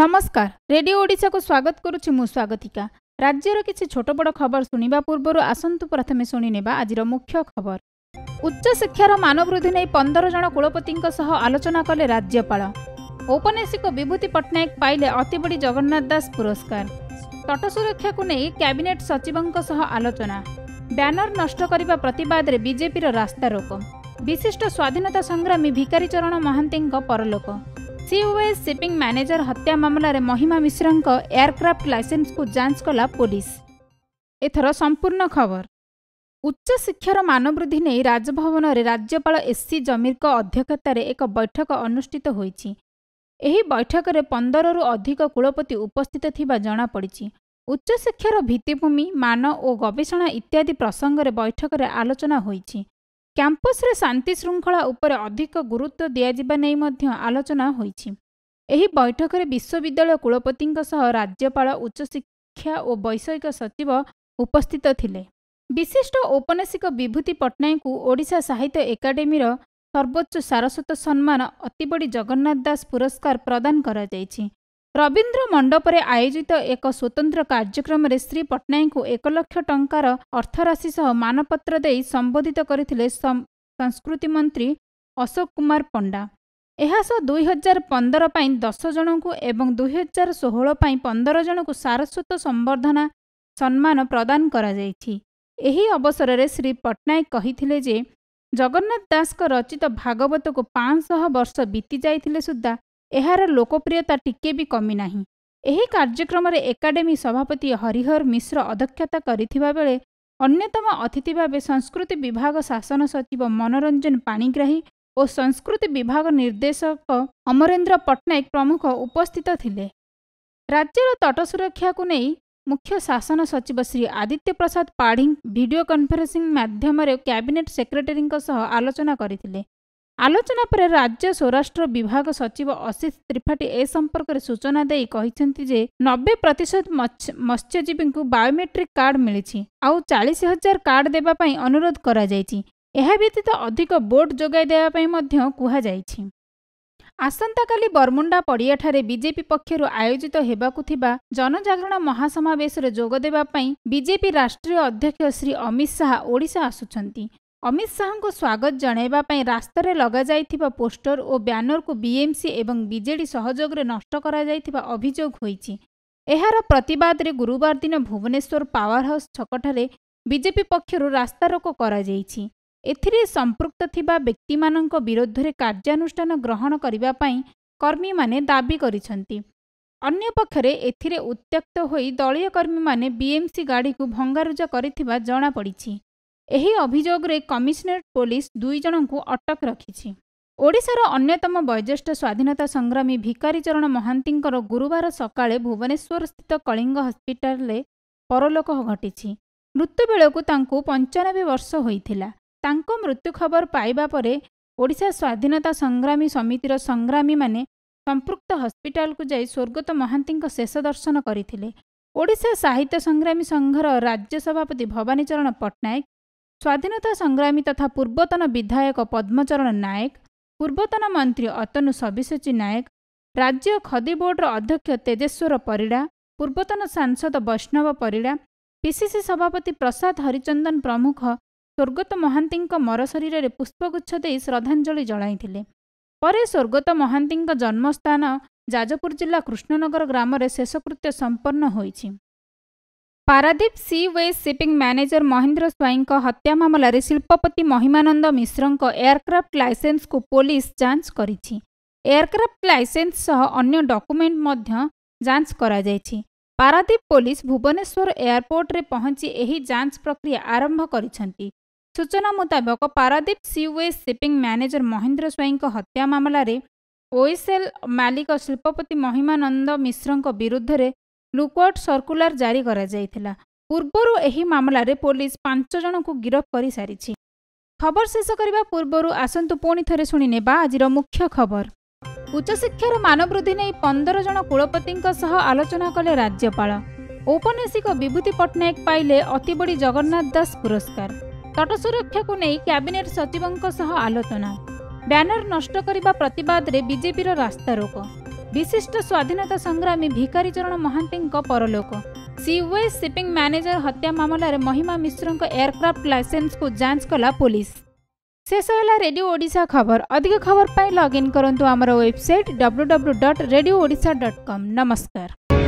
ନମସ୍କାର ରେଡିଓ ଓଡ଼ିଶାକୁ ସ୍ୱାଗତ କରୁଛି ମୁଁ ସ୍ୱାଗତିକା ରାଜ୍ୟର କିଛି ଛୋଟ ବଡ଼ ଖବର ଶୁଣିବା ପୂର୍ବରୁ ଆସନ୍ତୁ ପ୍ରଥମେ ଶୁଣିନେବା ଆଜିର ମୁଖ୍ୟ ଖବର ଉଚ୍ଚଶିକ୍ଷାର ମାନବୃଦ୍ଧି ନେଇ ପନ୍ଦର ଜଣ କୁଳପତିଙ୍କ ସହ ଆଲୋଚନା କଲେ ରାଜ୍ୟପାଳ ଔପନ୍ୟାସିକ ବିଭୂତି ପଟ୍ଟନାୟକ ପାଇଲେ ଅତି ଅତିବଡ଼ି ଜଗନ୍ନାଥ ଦାସ ପୁରସ୍କାର ତଟ ସୁରକ୍ଷାକୁ ନେଇ କ୍ୟାବିନେଟ୍ ସଚିବଙ୍କ ସହ ଆଲୋଚନା ବ୍ୟାନର ନଷ୍ଟ କରିବା ପ୍ରତିବାଦରେ ବିଜେପିର ରାସ୍ତାରୋକ ବିଶିଷ୍ଟ ସ୍ୱାଧୀନତା ସଂଗ୍ରାମୀ ଭିକାରୀ ଚରଣ ମହାନ୍ତିଙ୍କ ପରଲୋକ ସିଓଏସ୍ ସିପିଂ ମ୍ୟାନେଜର ହତ୍ୟା ମାମଲାରେ ମହିମା ମିଶ୍ରଙ୍କ ଏୟାରକ୍ରାଫ୍ଟ ଲାଇସେନ୍ସକୁ ଯାଞ୍ଚ କଲା ପୋଲିସ ଏଥର ସମ୍ପୂର୍ଣ୍ଣ ଖବର ଉଚ୍ଚଶିକ୍ଷାର ମାନବୃଦ୍ଧି ନେଇ ରାଜଭବନରେ ରାଜ୍ୟପାଳ ଏସ୍ସି ଜମିରଙ୍କ ଅଧ୍ୟକ୍ଷତାରେ ଏକ ବୈଠକ ଅନୁଷ୍ଠିତ ହୋଇଛି ଏହି ବୈଠକରେ ପନ୍ଦରରୁ ଅଧିକ କୁଳପତି ଉପସ୍ଥିତ ଥିବା ଜଣାପଡ଼ିଛି ଉଚ୍ଚଶିକ୍ଷାର ଭିତ୍ତିଭୂମି ମାନ ଓ ଗବେଷଣା ଇତ୍ୟାଦି ପ୍ରସଙ୍ଗରେ ବୈଠକରେ ଆଲୋଚନା ହୋଇଛି କ୍ୟାମ୍ପସରେ ଶାନ୍ତି ଶୃଙ୍ଖଳା ଉପରେ ଅଧିକ ଗୁରୁତ୍ୱ ଦିଆଯିବା ନେଇ ମଧ୍ୟ ଆଲୋଚନା ହୋଇଛି ଏହି ବୈଠକରେ ବିଶ୍ୱବିଦ୍ୟାଳୟ କୁଳପତିଙ୍କ ସହ ରାଜ୍ୟପାଳ ଉଚ୍ଚଶିକ୍ଷା ଓ ବୈଷୟିକ ସଚିବ ଉପସ୍ଥିତ ଥିଲେ ବିଶିଷ୍ଟ ଔପନ୍ୟାସିକ ବିଭୂତି ପଟ୍ଟନାୟକଙ୍କୁ ଓଡ଼ିଶା ସାହିତ୍ୟ ଏକାଡେମୀର ସର୍ବୋଚ୍ଚ ସାରସ୍ୱତ ସମ୍ମାନ ଅତିବଡ଼ି ଜଗନ୍ନାଥ ଦାସ ପୁରସ୍କାର ପ୍ରଦାନ କରାଯାଇଛି ରବୀନ୍ଦ୍ର ମଣ୍ଡପରେ ଆୟୋଜିତ ଏକ ସ୍ୱତନ୍ତ୍ର କାର୍ଯ୍ୟକ୍ରମରେ ଶ୍ରୀ ପଟ୍ଟନାୟକଙ୍କୁ ଏକ ଲକ୍ଷ ଟଙ୍କାର ଅର୍ଥରାଶି ସହ ମାନପତ୍ର ଦେଇ ସମ୍ବୋଧିତ କରିଥିଲେ ସଂସ୍କୃତି ମନ୍ତ୍ରୀ ଅଶୋକ କୁମାର ପଣ୍ଡା ଏହା ସହ ଦୁଇହଜାର ପନ୍ଦର ପାଇଁ ଦଶ ଜଣଙ୍କୁ ଏବଂ ଦୁଇହଜାର ଷୋହଳ ପାଇଁ ପନ୍ଦର ଜଣଙ୍କୁ ସାରସ୍ୱତ ସମ୍ବର୍ଦ୍ଧନା ସମ୍ମାନ ପ୍ରଦାନ କରାଯାଇଛି ଏହି ଅବସରରେ ଶ୍ରୀ ପଟ୍ଟନାୟକ କହିଥିଲେ ଯେ ଜଗନ୍ନାଥ ଦାସଙ୍କ ରଚିତ ଭାଗବତକୁ ପାଞ୍ଚଶହ ବର୍ଷ ବିତିଯାଇଥିଲେ ସୁଦ୍ଧା ଏହାର ଲୋକପ୍ରିୟତା ଟିକେ ବି କମି ନାହିଁ ଏହି କାର୍ଯ୍ୟକ୍ରମରେ ଏକାଡେମୀ ସଭାପତି ହରିହର ମିଶ୍ର ଅଧ୍ୟକ୍ଷତା କରିଥିବା ବେଳେ ଅନ୍ୟତମ ଅତିଥି ଭାବେ ସଂସ୍କୃତି ବିଭାଗ ଶାସନ ସଚିବ ମନୋରଞ୍ଜନ ପାଣିଗ୍ରାହୀ ଓ ସଂସ୍କୃତି ବିଭାଗ ନିର୍ଦ୍ଦେଶକ ଅମରେନ୍ଦ୍ର ପଟ୍ଟନାୟକ ପ୍ରମୁଖ ଉପସ୍ଥିତ ଥିଲେ ରାଜ୍ୟର ତଟ ସୁରକ୍ଷାକୁ ନେଇ ମୁଖ୍ୟ ଶାସନ ସଚିବ ଶ୍ରୀ ଆଦିତ୍ୟ ପ୍ରସାଦ ପାଢ଼ୀ ଭିଡ଼ିଓ କନ୍ଫରେନ୍ସିଂ ମାଧ୍ୟମରେ କ୍ୟାବିନେଟ୍ ସେକ୍ରେଟାରୀଙ୍କ ସହ ଆଲୋଚନା କରିଥିଲେ ଆଲୋଚନା ପରେ ରାଜ୍ୟ ସ୍ୱରାଷ୍ଟ୍ର ବିଭାଗ ସଚିବ ଅଶିତ ତ୍ରିପାଠୀ ଏ ସମ୍ପର୍କରେ ସୂଚନା ଦେଇ କହିଛନ୍ତି ଯେ ନବେ ପ୍ରତିଶତ ମତ୍ସ୍ୟଜୀବୀଙ୍କୁ ବାୟୋମେଟ୍ରିକ୍ କାର୍ଡ ମିଳିଛି ଆଉ ଚାଳିଶ ହଜାର କାର୍ଡ ଦେବା ପାଇଁ ଅନୁରୋଧ କରାଯାଇଛି ଏହା ବ୍ୟତୀତ ଅଧିକ ବୋଟ୍ ଯୋଗାଇ ଦେବା ପାଇଁ ମଧ୍ୟ କୁହାଯାଇଛି ଆସନ୍ତାକାଲି ବରମୁଣ୍ଡା ପଡ଼ିଆଠାରେ ବିଜେପି ପକ୍ଷରୁ ଆୟୋଜିତ ହେବାକୁ ଥିବା ଜନଜାଗରଣ ମହାସମାବେଶରେ ଯୋଗଦେବା ପାଇଁ ବିଜେପି ରାଷ୍ଟ୍ରୀୟ ଅଧ୍ୟକ୍ଷ ଶ୍ରୀ ଅମିତ ଶାହା ଓଡ଼ିଶା ଆସୁଛନ୍ତି ଅମିତ ଶାହାଙ୍କୁ ସ୍ୱାଗତ ଜଣାଇବା ପାଇଁ ରାସ୍ତାରେ ଲଗାଯାଇଥିବା ପୋଷ୍ଟର ଓ ବ୍ୟାନରକୁ ବିଏମ୍ସି ଏବଂ ବିଜେଡି ସହଯୋଗରେ ନଷ୍ଟ କରାଯାଇଥିବା ଅଭିଯୋଗ ହୋଇଛି ଏହାର ପ୍ରତିବାଦରେ ଗୁରୁବାର ଦିନ ଭୁବନେଶ୍ୱର ପାୱାର ହାଉସ୍ ଛକଠାରେ ବିଜେପି ପକ୍ଷରୁ ରାସ୍ତାରୋକ କରାଯାଇଛି ଏଥିରେ ସମ୍ପୃକ୍ତ ଥିବା ବ୍ୟକ୍ତିମାନଙ୍କ ବିରୁଦ୍ଧରେ କାର୍ଯ୍ୟାନୁଷ୍ଠାନ ଗ୍ରହଣ କରିବା ପାଇଁ କର୍ମୀମାନେ ଦାବି କରିଛନ୍ତି ଅନ୍ୟପକ୍ଷରେ ଏଥିରେ ଉତ୍ତ୍ୟକ୍ତ ହୋଇ ଦଳୀୟ କର୍ମୀମାନେ ବିଏମ୍ସି ଗାଡ଼ିକୁ ଭଙ୍ଗାରୁଜା କରିଥିବା ଜଣାପଡ଼ିଛି ଏହି ଅଭିଯୋଗରେ କମିଶନରେଟ୍ ପୋଲିସ ଦୁଇ ଜଣଙ୍କୁ ଅଟକ ରଖିଛି ଓଡ଼ିଶାର ଅନ୍ୟତମ ବୟୋଜ୍ୟେଷ୍ଠ ସ୍ୱାଧୀନତା ସଂଗ୍ରାମୀ ଭିକାରୀ ଚରଣ ମହାନ୍ତିଙ୍କର ଗୁରୁବାର ସକାଳେ ଭୁବନେଶ୍ୱରସ୍ଥିତ କଳିଙ୍ଗ ହସ୍ପିଟାଲରେ ପରଲୋକ ଘଟିଛି ମୃତ୍ୟୁ ବେଳକୁ ତାଙ୍କୁ ପଞ୍ଚାନବେ ବର୍ଷ ହୋଇଥିଲା ତାଙ୍କ ମୃତ୍ୟୁ ଖବର ପାଇବା ପରେ ଓଡ଼ିଶା ସ୍ୱାଧୀନତା ସଂଗ୍ରାମୀ ସମିତିର ସଂଗ୍ରାମୀମାନେ ସମ୍ପୃକ୍ତ ହସ୍ପିଟାଲକୁ ଯାଇ ସ୍ୱର୍ଗତ ମହାନ୍ତିଙ୍କ ଶେଷ ଦର୍ଶନ କରିଥିଲେ ଓଡ଼ିଶା ସାହିତ୍ୟ ସଂଗ୍ରାମୀ ସଂଘର ରାଜ୍ୟ ସଭାପତି ଭବାନୀ ଚରଣ ପଟ୍ଟନାୟକ ସ୍ୱାଧୀନତା ସଂଗ୍ରାମୀ ତଥା ପୂର୍ବତନ ବିଧାୟକ ପଦ୍ମଚରଣ ନାୟକ ପୂର୍ବତନ ମନ୍ତ୍ରୀ ଅତନୁ ସବିଶେଚୀ ନାୟକ ରାଜ୍ୟ ଖଦି ବୋର୍ଡର ଅଧ୍ୟକ୍ଷ ତେଜେଶ୍ୱର ପରିଡ଼ା ପୂର୍ବତନ ସାଂସଦ ବୈଷ୍ଣବ ପରିଡ଼ା ପିସିସି ସଭାପତି ପ୍ରସାଦ ହରିଚନ୍ଦନ ପ୍ରମୁଖ ସ୍ୱର୍ଗତ ମହାନ୍ତିଙ୍କ ମରଶରୀରରେ ପୁଷ୍ପଗୁଚ୍ଛ ଦେଇ ଶ୍ରଦ୍ଧାଞ୍ଜଳି ଜଣାଇଥିଲେ ପରେ ସ୍ୱର୍ଗତ ମହାନ୍ତିଙ୍କ ଜନ୍ମସ୍ଥାନ ଯାଜପୁର ଜିଲ୍ଲା କୃଷ୍ଣନଗର ଗ୍ରାମରେ ଶେଷକୃତ୍ୟ ସମ୍ପନ୍ନ ହୋଇଛି Paradip sea way shipping manager Mahendra ସ୍ୱାଇଁଙ୍କ ହତ୍ୟା ମାମଲାରେ ଶିଳ୍ପପତି ମହିମାନନ୍ଦ ମିଶ୍ରଙ୍କ ଏୟାରକ୍ରାଫ୍ଟ ଲାଇସେନ୍ସକୁ ପୋଲିସ ଯାଞ୍ଚ କରିଛି ଏୟାରକ୍ରାଫ୍ଟ ଲାଇସେନ୍ସ ସହ ଅନ୍ୟ ଡକୁମେଣ୍ଟ ମଧ୍ୟ ଯାଞ୍ଚ କରାଯାଇଛି ପାରାଦୀପ ପୋଲିସ ଭୁବନେଶ୍ୱର ଏୟାରପୋର୍ଟରେ ପହଞ୍ଚି ଏହି ଯାଞ୍ଚ ପ୍ରକ୍ରିୟା ଆରମ୍ଭ କରିଛନ୍ତି ସୂଚନା ମୁତାବକ Paradip sea way shipping manager Mahendra ସ୍ୱାଇଁଙ୍କ ହତ୍ୟା ମାମଲାରେ ଓଇସେଲ ମାଲିକ ଶିଳ୍ପପତି ମହିମାନନ୍ଦ ମିଶ୍ରଙ୍କ ବିରୁଦ୍ଧରେ ଲୁକଆଉଟ୍ ସର୍କୁଲାର ଜାରି କରାଯାଇଥିଲା ପୂର୍ବରୁ ଏହି ମାମଲାରେ ପୋଲିସ ପାଞ୍ଚ ଜଣଙ୍କୁ ଗିରଫ କରିସାରିଛି ଖବର ଶେଷ କରିବା ପୂର୍ବରୁ ଆସନ୍ତୁ ପୁଣି ଥରେ ଶୁଣିନେବା ଆଜିର ମୁଖ୍ୟ ଖବର ଉଚ୍ଚଶିକ୍ଷାର ମାନବୃଦ୍ଧି ନେଇ ପନ୍ଦର ଜଣ କୁଳପତିଙ୍କ ସହ ଆଲୋଚନା କଲେ ରାଜ୍ୟପାଳ ଔପନ୍ୟାସିକ ବିଭୂତି ପଟ୍ଟନାୟକ ପାଇଲେ ଅତିବଡ଼ି ଜଗନ୍ନାଥ ଦାସ ପୁରସ୍କାର ତଟ ସୁରକ୍ଷାକୁ ନେଇ କ୍ୟାବିନେଟ୍ ସଚିବଙ୍କ ସହ ଆଲୋଚନା ବ୍ୟାନର ନଷ୍ଟ କରିବା ପ୍ରତିବାଦରେ ବିଜେପିର ରାସ୍ତାରୋକ विशिष्ट स्वाधीनता संग्रामी चरण भिकारिचरण परलोक। सिओे सिपिंग म्यानेजर हत्या मामलारे महिमा मिश्रको एयरक्राफ्ट को जाँच कला पुलिस शेष ओडिसा खबर अधिक खबरप लगइन कु आम website W W dot radio dot नमस्कार